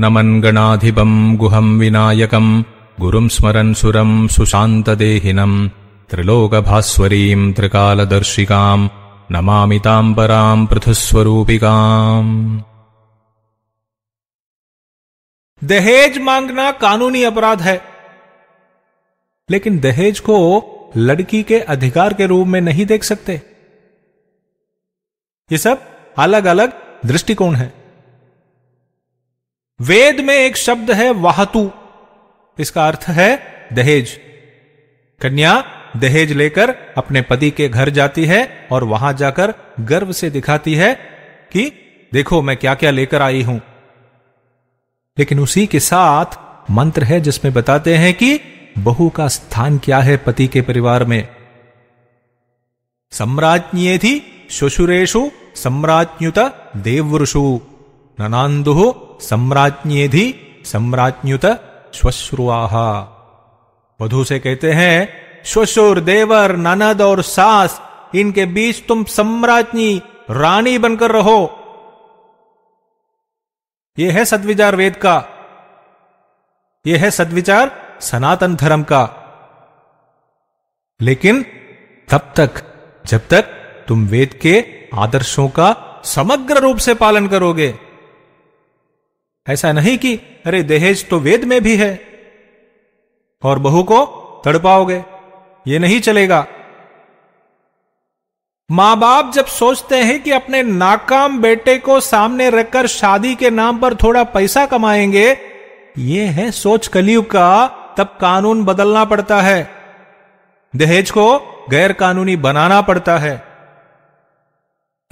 नमन गणाधिपम गुहम विनायक गुरु स्मरन् सुरम सुशान्तदेहिनम् त्रिलोक भास्वरी नमामि ताम् पराम् दहेज मांगना कानूनी अपराध है लेकिन दहेज को लड़की के अधिकार के रूप में नहीं देख सकते ये सब अलग अलग दृष्टिकोण है वेद में एक शब्द है वाहतु इसका अर्थ है दहेज कन्या दहेज लेकर अपने पति के घर जाती है और वहां जाकर गर्व से दिखाती है कि देखो मैं क्या क्या लेकर आई हूं लेकिन उसी के साथ मंत्र है जिसमें बताते हैं कि बहू का स्थान क्या है पति के परिवार में सम्राज्ञ थी शुशुरेशु सम्राज्युत देववृषु ननांदु सम्राज्ञेधि सम्राज्ञुत श्वश्रुआहा वधु से कहते हैं श्वशुर देवर ननद और सास इनके बीच तुम सम्राज्ञी रानी बनकर रहो यह है सदविचार वेद का यह है सदविचार सनातन धर्म का लेकिन तब तक जब तक तुम वेद के आदर्शों का समग्र रूप से पालन करोगे ऐसा नहीं कि अरे दहेज तो वेद में भी है और बहू को तड़पाओगे ये नहीं चलेगा मां बाप जब सोचते हैं कि अपने नाकाम बेटे को सामने रखकर शादी के नाम पर थोड़ा पैसा कमाएंगे ये है सोच कलियुग का तब कानून बदलना पड़ता है दहेज को गैर कानूनी बनाना पड़ता है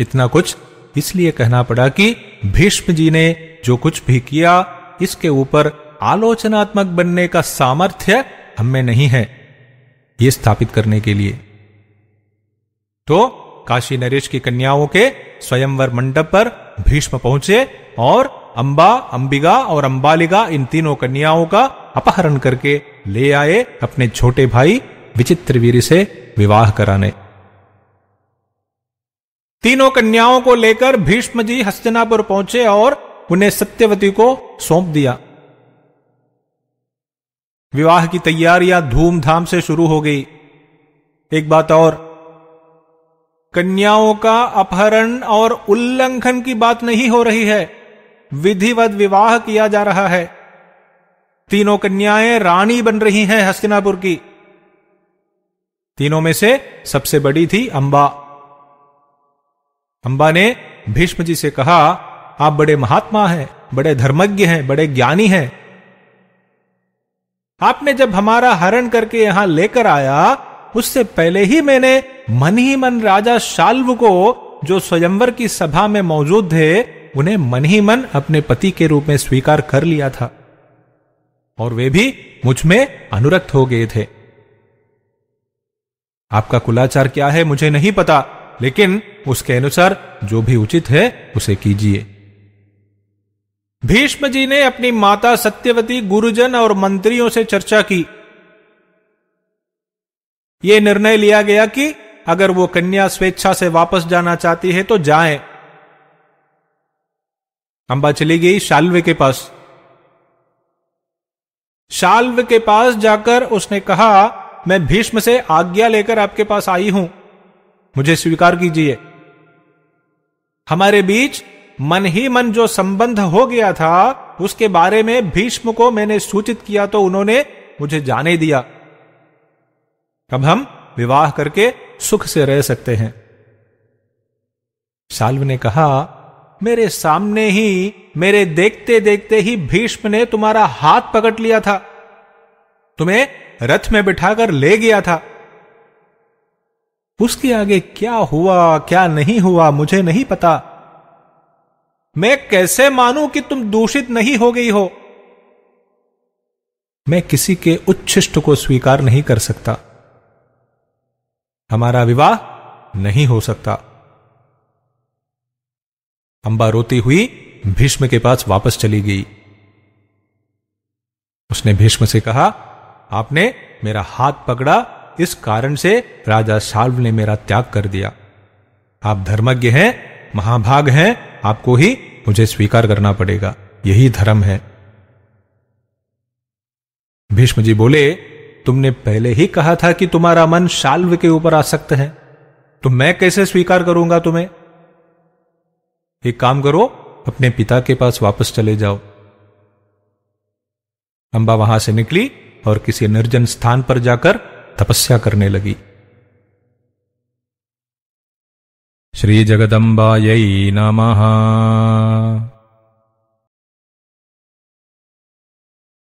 इतना कुछ इसलिए कहना पड़ा कि भीष्म जी ने जो कुछ भी किया इसके ऊपर आलोचनात्मक बनने का सामर्थ्य हम में नहीं है ये स्थापित करने के लिए तो काशी नरेश की कन्याओं के स्वयंवर मंडप पर भीष्म पहुंचे और अंबा अंबिगा और अंबालिगा इन तीनों कन्याओं का अपहरण करके ले आए अपने छोटे भाई विचित्र वीर से विवाह कराने तीनों कन्याओं को लेकर भीष्म जी हस्तिनापुर पहुंचे और उन्हें सत्यवती को सौंप दिया विवाह की तैयारियां धूमधाम से शुरू हो गई एक बात और कन्याओं का अपहरण और उल्लंघन की बात नहीं हो रही है विधिवत विवाह किया जा रहा है तीनों कन्याएं रानी बन रही हैं हस्तिनापुर की तीनों में से सबसे बड़ी थी अंबा अंबा ने भीष्म जी से कहा आप बड़े महात्मा हैं बड़े धर्मज्ञ हैं बड़े ज्ञानी हैं आपने जब हमारा हरण करके यहां लेकर आया उससे पहले ही मैंने मन ही मन राजा शाल्व को जो स्वयंवर की सभा में मौजूद थे उन्हें मन ही मन अपने पति के रूप में स्वीकार कर लिया था और वे भी मुझ में अनुरक्त हो गए थे आपका कुलाचार क्या है मुझे नहीं पता लेकिन उसके अनुसार जो भी उचित है उसे कीजिए भीष्म जी ने अपनी माता सत्यवती गुरुजन और मंत्रियों से चर्चा की यह निर्णय लिया गया कि अगर वो कन्या स्वेच्छा से वापस जाना चाहती है तो जाए अंबा चली गई शाल्वे के पास शाल्व के पास जाकर उसने कहा मैं भीष्म से आज्ञा लेकर आपके पास आई हूं मुझे स्वीकार कीजिए हमारे बीच मन ही मन जो संबंध हो गया था उसके बारे में भीष्म को मैंने सूचित किया तो उन्होंने मुझे जाने दिया अब हम विवाह करके सुख से रह सकते हैं साल्व ने कहा मेरे सामने ही मेरे देखते देखते ही भीष्म ने तुम्हारा हाथ पकड़ लिया था तुम्हें रथ में बिठाकर ले गया था उसके आगे क्या हुआ क्या नहीं हुआ मुझे नहीं पता मैं कैसे मानूं कि तुम दूषित नहीं हो गई हो मैं किसी के उच्छिष्ट को स्वीकार नहीं कर सकता हमारा विवाह नहीं हो सकता अंबा रोती हुई भीष्म के पास वापस चली गई उसने भीष्म से कहा आपने मेरा हाथ पकड़ा इस कारण से राजा शाल्व ने मेरा त्याग कर दिया आप धर्मज्ञ हैं महाभाग हैं आपको ही मुझे स्वीकार करना पड़ेगा यही धर्म है भीष्म जी बोले तुमने पहले ही कहा था कि तुम्हारा मन शाल्व के ऊपर आसक्त है तो मैं कैसे स्वीकार करूंगा तुम्हें एक काम करो अपने पिता के पास वापस चले जाओ अंबा वहां से निकली और किसी निर्जन स्थान पर जाकर तपस्या करने लगी श्रीजगदम्बायै नमः